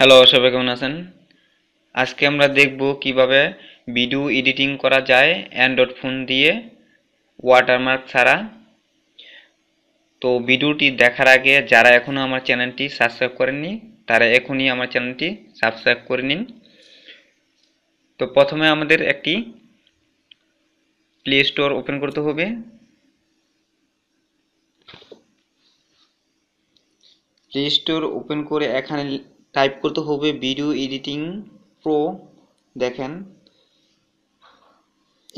hello সবাই কেমন আছেন আজকে আমরা দেখব কিভাবে ভিডিও এডিটিং করা যায় অ্যান্ড্রয়েড ফোন দিয়ে ওয়াটারমার্ক ছাড়া তো ভিডিওটি দেখার আগে যারা এখনও আমার চ্যানেলটি সাবস্ক্রাইব করেননি তারা এখনই আমার চ্যানেলটি সাবস্ক্রাইব করে নিন তো প্রথমে আমাদের একটি প্লে স্টোর ওপেন করতে হবে প্লে স্টোর ওপেন করে এখানে টাইপ করতে হবে ভিডিও এডিটিং প্রো দেখেন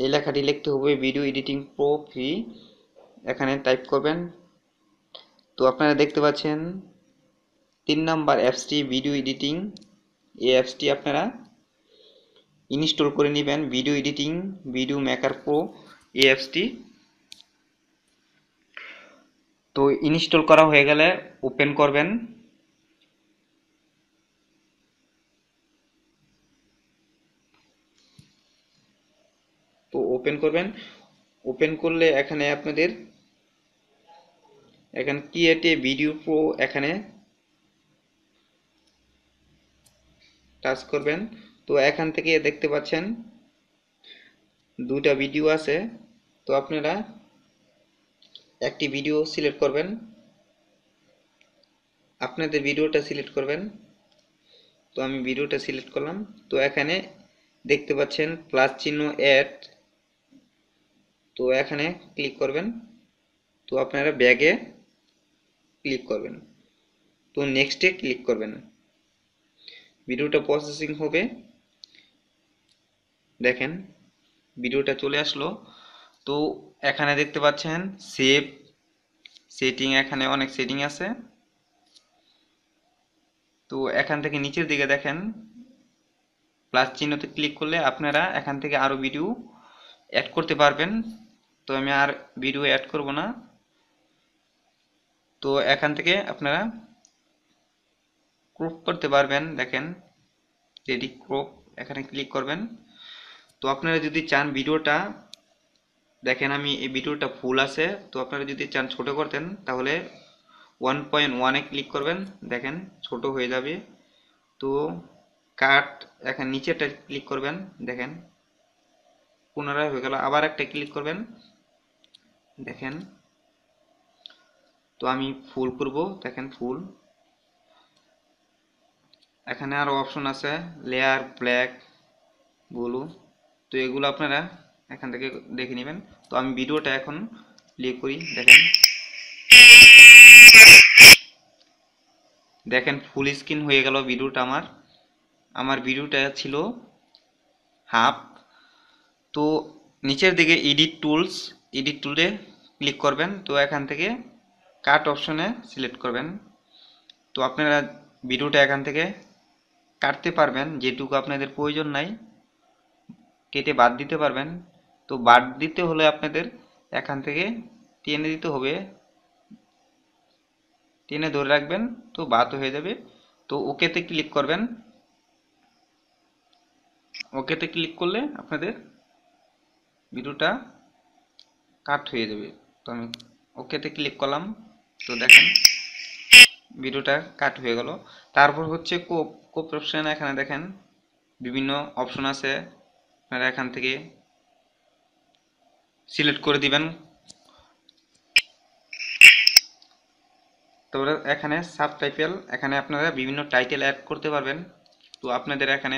এই লেখাটি লিখতে হবে ভিডিও এডিটিং প্রো ফ্রি এখানে টাইপ করবেন তো আপনারা দেখতে পাচ্ছেন তিন নাম্বার অ্যাপসটি ভিডিও এডিটিং এই অ্যাপসটি আপনারা ইনস্টল করে নেবেন video editing video maker pro এই অ্যাপসটি তো ইনস্টল করা হয়ে গেলে ওপেন করবেন ওপেন করবেন ওপেন করলে এখানে আপনাদের এখানে ক্রিয়েট এ ভিডিও প্রো এখানে টাচ করবেন তো এখান থেকে দেখতে পাচ্ছেন দুটা ভিডিও আছে তো আপনারা একটি ভিডিও সিলেক্ট করবেন আপনাদের ভিডিওটা সিলেক্ট করবেন তো আমি ভিডিওটা সিলেক্ট করলাম তো এখানে দেখতে পাচ্ছেন প্লাস চিহ্ন অ্যাড তো এখানে ক্লিক করবেন তো আপনারা ব্যাগে ক্লিক করবেন তো নেক্সটে ক্লিক করবেন ভিডিওটা প্রসেসিং হবে দেখেন ভিডিওটা চলে আসলো তো এখানে দেখতে পাচ্ছেন সেভ সেটিং এখানে অনেক সেটিং আছে তো এখান থেকে নিচের দিকে দেখেন প্লাস চিহ্নতে ক্লিক করলে আপনারা এখান থেকে আরও ভিডিও অ্যাড করতে পারবেন তো আমি আর ভিডিও অ্যাড করব না তো এখান থেকে আপনারা ক্রপ করতে পারবেন দেখেন রেডি ক্রপ এখানে ক্লিক করবেন তো আপনারা যদি চান ভিডিওটা দেখেন আমি এই ভিডিওটা ফুল আছে তো আপনারা যদি চান ছোট করতেন তাহলে ওয়ান পয়েন্ট ওয়ানে ক্লিক করবেন দেখেন ছোট হয়ে যাবে তো কাট এখানে নিচেটা ক্লিক করবেন দেখেন পুনরায় হয়ে গেল আবার একটা ক্লিক করবেন দেখেন তো আমি ফুল করব দেখেন ফুল এখানে আরও অপশন আছে লেয়ার ব্ল্যাক ব্লু তো এগুলো আপনারা এখান থেকে দেখে নেবেন তো আমি ভিডিওটা এখন প্লে করি দেখেন দেখেন ফুল স্ক্রিন হয়ে গেল ভিডিওটা আমার আমার ভিডিওটা ছিল হাফ তো নিচের দিকে এডিট টুলস এডিট টুলে ক্লিক করবেন তো এখান থেকে কাট অপশনে সিলেক্ট করবেন তো আপনারা ভিডিওটা এখান থেকে কাটতে পারবেন যেটুকু আপনাদের প্রয়োজন নাই কেটে বাদ দিতে পারবেন তো বাদ দিতে হলে আপনাদের এখান থেকে টেনে দিতে হবে টেনে ধরে রাখবেন তো বাদ হয়ে যাবে তো ওকেতে ক্লিক করবেন ওকেতে ক্লিক করলে আপনাদের ভিডিওটা কাট হয়ে যাবে তো আমি ওকেতে ক্লিক করলাম তো দেখেন ভিডিওটা কাট হয়ে গেল তারপর হচ্ছে কোপ কোপ অপশান এখানে দেখেন বিভিন্ন অপশন আছে আপনারা এখান থেকে সিলেক্ট করে দিবেন তারপরে এখানে সাব টাইটেল এখানে আপনারা বিভিন্ন টাইটেল অ্যাড করতে পারবেন তো আপনাদের এখানে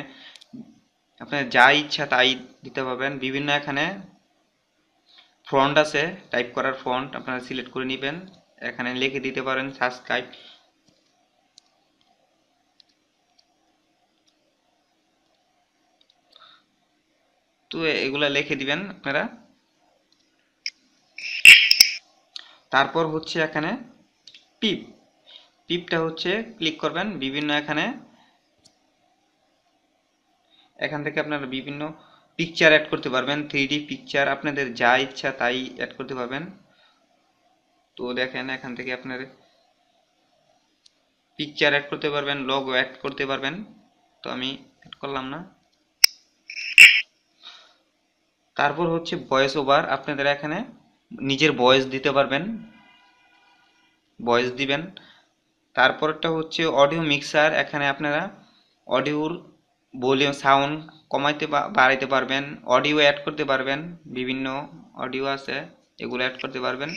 আপনার যা ইচ্ছা তাই দিতে পারবেন বিভিন্ন এখানে ফ্রন্ট আছে টাইপ করার ফন্ট আপনারা সিলেক্ট করে নেবেন এখানে লিখে দিতে পারেন সাবস্ক্রাইব তো এগুলা লিখে দিবেন আপনারা তারপর হচ্ছে এখানে পিপ পিপটা হচ্ছে ক্লিক করবেন বিভিন্ন এখানে এখান থেকে আপনারা বিভিন্ন পিকচার অ্যাড করতে পারবেন থ্রি পিকচার আপনাদের যা ইচ্ছা তাই অ্যাড করতে পারবেন তো দেখেন এখান থেকে আপনার পিকচার অ্যাড করতে পারবেন লগ অ্যাড করতে পারবেন তো আমি অ্যাড করলাম না তারপর হচ্ছে ভয়েস ওভার আপনাদের এখানে নিজের ভয়েস দিতে পারবেন ভয়েস দিবেন তারপরটা হচ্ছে অডিও মিক্সার এখানে আপনারা অডিওর ভলিউম সাউন্ড কমাইতে বাড়াইতে পারবেন অডিও অ্যাড করতে পারবেন বিভিন্ন অডিও আছে এগুলো অ্যাড করতে পারবেন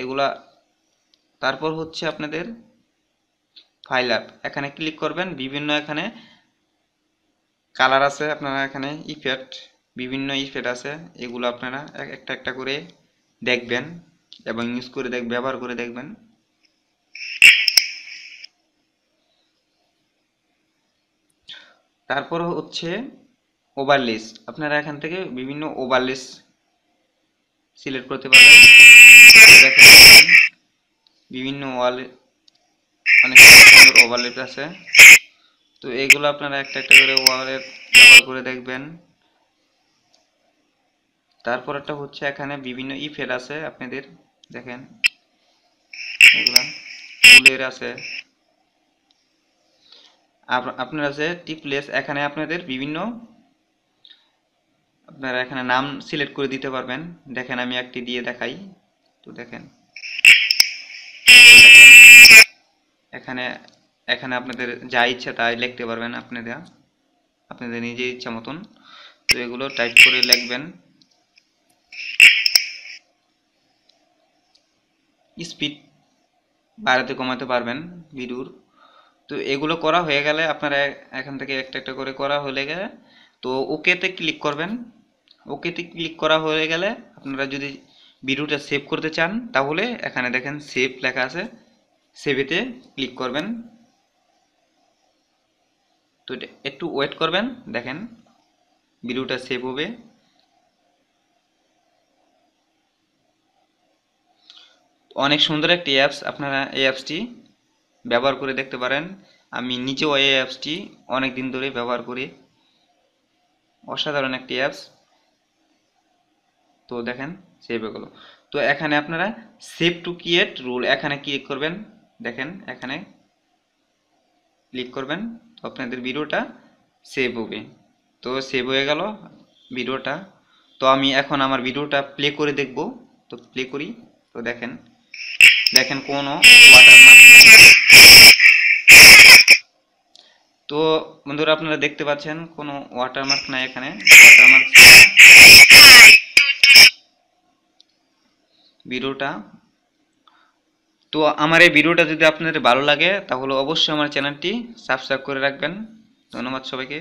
এগুলা তারপর হচ্ছে আপনাদের ফাইল অ্যাপ এখানে ক্লিক করবেন বিভিন্ন এখানে কালার আছে আপনারা এখানে ইফেক্ট বিভিন্ন ইফেক্ট আছে এগুলো আপনারা একটা একটা করে দেখবেন এবং ইউজ করে দেখ ব্যবহার করে দেখবেন তারপর হচ্ছে ওভার লিস্ট আপনারা এখান থেকে বিভিন্ন ওভার লিস্ট সিলেক্ট করতে পারবেন বিভিন্ন ওয়াল অনেক সুন্দর আছে তো এগুলো আপনারা একটা একটা করে ওভারলেট ব্যবহার করে দেখবেন তারপরটা হচ্ছে এখানে বিভিন্ন ইফেল আছে আপনাদের দেখেন এগুলা ফুলের আছে আপনারা যে টিপলেস এখানে আপনাদের বিভিন্ন আপনারা এখানে নাম সিলেক্ট করে দিতে পারবেন দেখেন আমি একটি দিয়ে দেখাই তো দেখেন এখানে এখানে আপনাদের যা ইচ্ছা তাই লিখতে পারবেন আপনারা আপনাদের নিজের ইচ্ছা মতন তো এগুলো টাইপ করে লিখবেন স্পিড বাড়াতে কমাতে পারবেন ভিডিওর তো এগুলো করা হয়ে গেলে আপনারা এখান থেকে একটা একটা করে করা হয়ে গেলে তো ওকেতে ক্লিক করবেন ওকেতে ক্লিক করা হয়ে গেলে আপনারা যদি ভিডিওটা সেভ করতে চান তাহলে এখানে দেখেন সেভ লেখা আছে সেভেতে ক্লিক করবেন তো একটু ওয়েট করবেন দেখেন ভিডিওটা সেভ হবে অনেক সুন্দর একটি অ্যাপস আপনারা এই অ্যাপসটি ব্যবহার করে দেখতে পারেন আমি নিচেও এই অ্যাপসটি অনেক দিন ধরে ব্যবহার করি অসাধারণ একটি অ্যাপস তো দেখেন সেভ হয়ে গেল তো এখানে আপনারা সেভ টু ক্রিয়েট রুল এখানে ক্লিক করবেন দেখেন এখানে ক্লিক করবেন তো আপনাদের ভিডিওটা সেভ হবে তো সেভ হয়ে গেল ভিডিওটা তো আমি এখন আমার ভিডিওটা প্লে করে দেখব তো প্লে করি তো দেখেন দেখেন কোনো ওয়াটার তো বন্ধুরা আপনারা দেখতে পাচ্ছেন কোনো ওয়াটারমার্ক নাই এখানে ওয়াটারমার্ক ভিডিওটা তো আমার এই ভিডিওটা যদি আপনাদের ভালো লাগে তাহলে অবশ্যই আমার চ্যানেলটি সাবস্ক্রাইব করে রাখবেন ধন্যবাদ সবাইকে